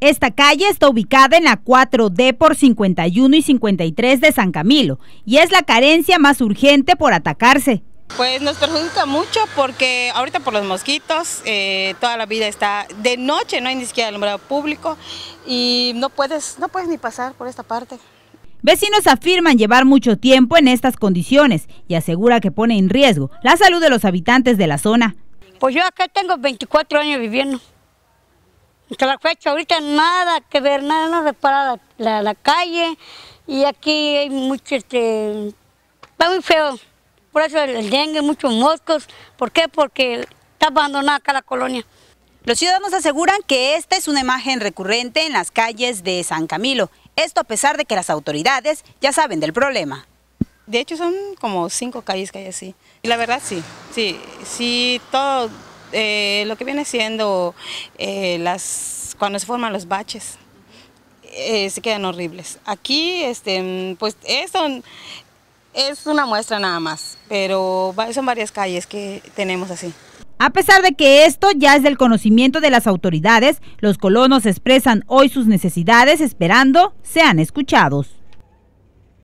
Esta calle está ubicada en la 4D por 51 y 53 de San Camilo y es la carencia más urgente por atacarse. Pues nos perjudica mucho porque ahorita por los mosquitos eh, toda la vida está de noche, no hay ni siquiera alumbrado público y no puedes, no puedes ni pasar por esta parte. Vecinos afirman llevar mucho tiempo en estas condiciones y asegura que pone en riesgo la salud de los habitantes de la zona. Pues yo acá tengo 24 años viviendo la fecha ahorita nada que ver, nada, no repara la, la, calle y aquí hay mucho, este, está muy feo. Por eso el dengue, muchos moscos. ¿Por qué? Porque está abandonada acá la colonia. Los ciudadanos aseguran que esta es una imagen recurrente en las calles de San Camilo. Esto a pesar de que las autoridades ya saben del problema. De hecho son como cinco calles que hay así. Y la verdad sí, sí, sí, todo eh, lo que viene siendo eh, las, cuando se forman los baches, eh, se quedan horribles. Aquí, este, pues es una muestra nada más, pero son varias calles que tenemos así. A pesar de que esto ya es del conocimiento de las autoridades, los colonos expresan hoy sus necesidades esperando sean escuchados.